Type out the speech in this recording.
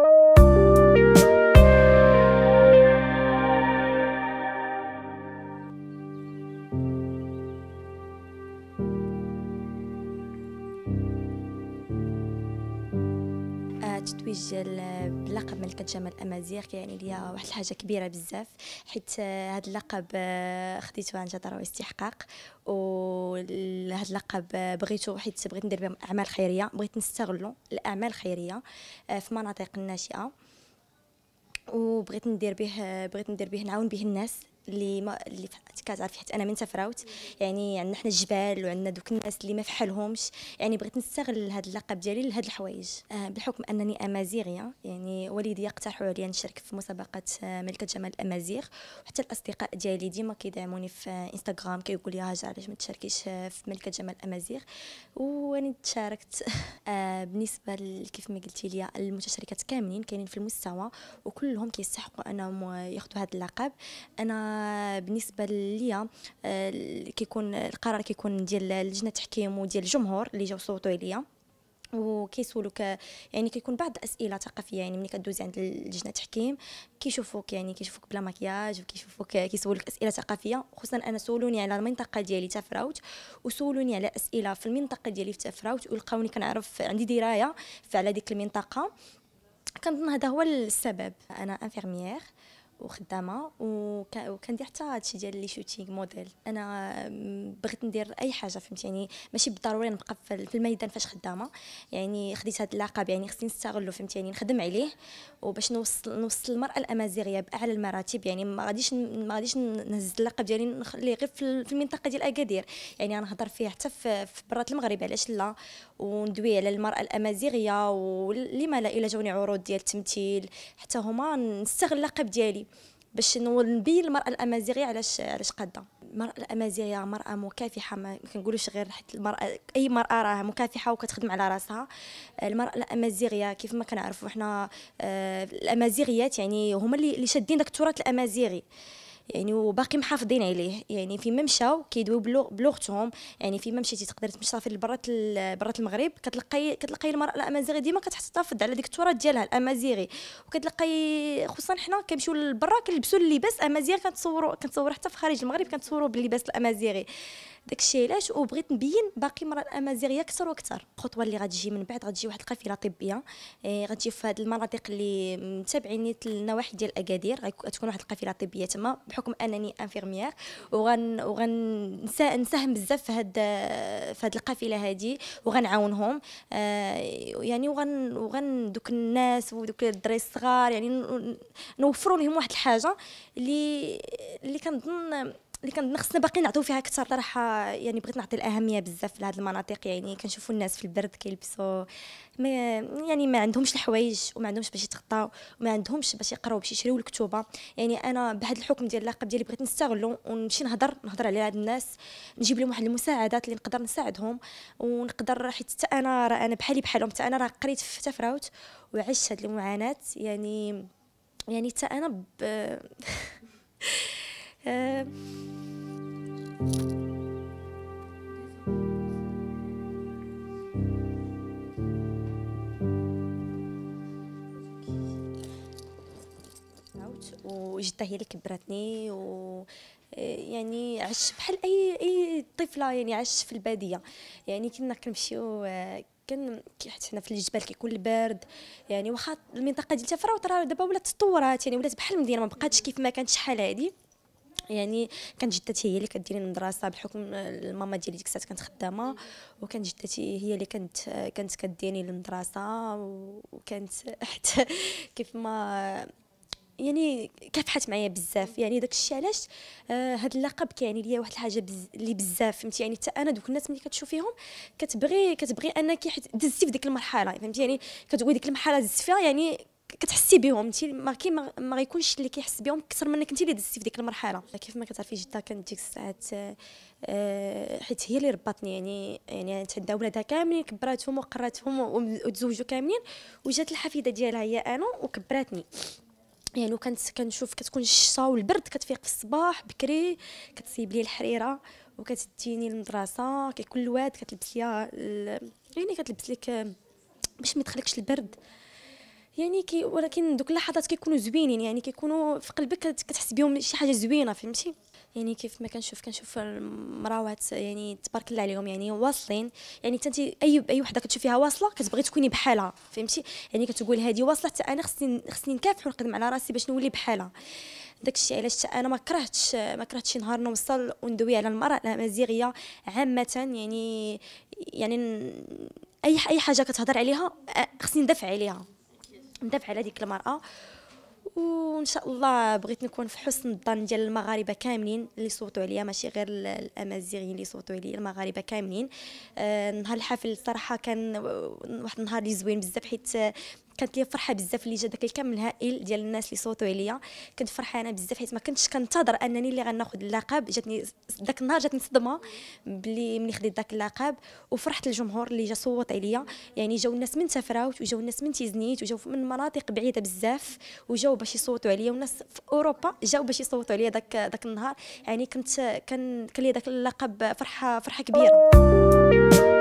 آه، تتويج بلقب ملكة جمال الأمازيغ كيعني ليا واحد الحاجة كبيرة بزاف حيت هذا آه، اللقب آه، خديته عن جدارة واستحقاق و هذا اللقب آه، بغيته حيت بغيت ندير بهم اعمال خيريه بغيت نستغلو الاعمال الخيريه آه، في مناطق الناشئه وبغيت ندير به آه، بغيت ندير به نعاون به الناس اللي ما اللي كتعرفي حيت انا من تفراوت يعني عندنا حنا الجبال وعندنا دوك الناس اللي ما فحلهمش يعني بغيت نستغل هذا اللقب ديالي لهاد الحوايج آه، بحكم انني امازيغيه يعني والدي اقترحوا عليا نشارك في مسابقه آه، ملكه جمال الامازيغ وحتى الاصدقاء ديالي ديما كيدعموني في انستغرام كيقول لي هاجر آه، علاش ما تشاركيش في ملكه جمال الامازيغ واني تشاركت بالنسبه كيف ما قلتي لي المتشاركات كاملين كاينين في المستوى وكلهم كيستحقوا انهم ياخذوا هذا اللقب انا بالنسبه ليا آه، كيكون القرار كيكون ديال لجنه التحكيم وديال الجمهور اللي جاو صوتوا عليا وكيسولوك يعني كيكون بعض الاسئله ثقافيه يعني ملي كدوزي عند لجنه التحكيم كيشوفوك يعني كيشوفوك بلا مكياج وكيشوفوك كيسولوك اسئله ثقافيه خصوصا انا سولوني على المنطقه ديالي تفراوت وسولوني على اسئله في المنطقه ديالي في تفراوت ولقاوني كنعرف عندي درايه على ديك المنطقه كنظن هذا هو السبب انا انفيرميير وخدامه وكندير حتى هادشي ديال لي شوتينغ موديل انا بغيت ندير اي حاجه فهمتي يعني ماشي بالضروري نبقى في الميدان فاش خدامه يعني خديت هاد اللقب يعني خصني نستغلو فهمتي يعني نخدم عليه وباش نوصل نوصل المراه الامازيغيه باعلى المراتب يعني ما غاديش ما غاديش نهز اللقب ديالي نخليه غير في المنطقه ديال اكادير يعني غنهضر فيه حتى في برات المغرب علاش لا وندوي على المراه الامازيغيه ولما لا الا جوني عروض ديال التمثيل حتى هما نستغل اللقب ديالي باش نبين المراه الامازيغيه علاش علاش قاده المراه الامازيغيه مراه مكافحه ما كنقولوش غير حيت المراه اي مراه راه مكافحه وكتخدم على راسها المراه الامازيغيه كيف ما كنعرفوا حنا آه، الامازيغيات يعني هما اللي شادين داك التراث الامازيغي يعني وباقي محافظين عليه يعني فيما مشاو كيدويو بلغتهم يعني فيما مشيتي تقدر تمشي لبرات برات المغرب كتلقاي كتلقاي المراه الامازيغي ديما كتحتفظ على ديك التراث ديالها الامازيغي وكتلقاي خصوصا حنا كنمشيو لبرا كنلبسوا اللباس الامازيغي كنتصوروا كنتصوروا حتى في خارج المغرب كنتصوروا باللباس الامازيغي داكشي علاش وبغيت نبين باقي المراه الامازيغيه اكثر واكثر الخطوه اللي غتجي من بعد غتجي واحد القافله طبيه إيه، غتجي في هذه المناطق اللي متابعين النواحي ديال اكادير غتكون واحد القافله طبيه تما بحكم انني انفيرميير وغن وغنساهم بزاف في هاد في هاد القافله هادي وغنعاونهم إيه، يعني وغن وغن دوك الناس ودوك الدراري الصغار يعني نوفروا لهم واحد الحاجه اللي اللي كنظن اللي كان خصنا باقي نعطيو فيها اكثر صراحه يعني بغيت نعطي الاهميه بزاف لهاد المناطق يعني كنشوفوا الناس في البرد كيلبسوا ما يعني ما عندهمش الحوايج وما عندهمش باش يتغطاو وما عندهمش باش يقراو باش يشريو الكتوبه يعني انا بهاد الحكم ديال اللقب ديالي بغيت نستغلو ونمشي نهضر نهضر على هاد الناس نجيب لهم واحد المساعدات اللي نقدر نساعدهم ونقدر حيت حتى انا راه انا بحالي بحالهم حتى انا راه قريت في تفراوت وعشت هاد المعاناه يعني يعني حتى انا ب... آه، وجده هي اللي كبرتني و آه، يعني عشت بحال اي اي طفله يعني عشت في الباديه يعني كنا كنمشيو آه، كان حيت حنا في الجبال كيكون البرد يعني واخا المنطقه ديال تفرا راه دابا ولات تطورات يعني ولات بحال المدينه ما بقاتش كيف ما كانت شحال هذه يعني كانت جدتي هي اللي كدير المدرسه بحكم الماما ديالي ديك الساعه كانت خدامه وكانت جدتي هي اللي كانت كانت كديرني للمدرسه وكانت حتى كيف ما يعني كافحت معايا بزاف يعني داك الشيء علاش آه هاد اللقب كيعني ليا واحد الحاجه بز... اللي بزاف فهمتي يعني حتى انا دوك الناس ملي كتشوفيهم كتبغي كتبغي انك دزتي في ديك المرحله فهمتي يعني كتقولي ديك المرحله دزت فيها يعني كتحسي بهم انت ما كي ما غيكونش اللي كيحس بهم اكثر منك انت اللي دزتي في ديك المرحله كيف ما كتعرفي جده كانت ديك الساعات آه، حيت هي اللي ربطني يعني يعني تعدى ولادها كاملين كبراتهم وقراتهم وتزوجوا كاملين وجات الحفيده ديالها هي انا وكبراتني يعني وكانت كنشوف كتكون الشتا والبرد كتفيق في الصباح بكري كتصيب لي الحريره وكتديني للمدرسه كل واد كتلبس ليا يعني كتلبس لك باش ما يدخلكش البرد يعني كي ولكن دوك اللحظات كيكونوا زوينين يعني كيكونوا في قلبك كتحس بهم شي حاجه زوينه فهمتي يعني كيف ما كنشوف كنشوف المراوات يعني تبارك الله عليهم يعني واصلين يعني حتى انت اي اي وحده كتشوفيها واصله كتبغي تكوني بحالها فهمتي يعني كتقول هذه واصله حتى انا خصني خصني نكافح ونقدم على راسي باش نولي بحالها داكشي علاش انا ما كرهتش ما كرهتش نهار نوصل وندوي على المراه الامازيغيه عامه يعني يعني اي اي حاجه كتهضر عليها خصني ندافع عليها ندافع على ديك المراه وان شاء الله بغيت نكون في حسن الظن ديال المغاربه كاملين اللي صوتوا عليا ماشي غير الامازيغيين اللي صوتوا عليا المغاربه كاملين آه نهار الحفل الصراحه كان آه، واحد النهار اللي زوين بزاف حيت كانت لي فرحه بزاف اللي جا داك الكم الهائل ديال الناس اللي صوتوا عليا كنت فرحانه بزاف حيت ما كنتش كنتظر انني اللي غناخذ اللقب جاتني داك النهار جاتني صدمه بلي ملي خديت داك اللقب وفرحت الجمهور اللي جا صوت عليا يعني جاو الناس من تفراوت وجاو الناس من تيزنيت وجاو من مناطق بعيده بزاف وجاو باش يصوتوا عليا وناس في اوروبا جاو باش يصوتوا عليا داك داك النهار يعني كنت كان كان لي داك اللقب فرحه فرحه كبيره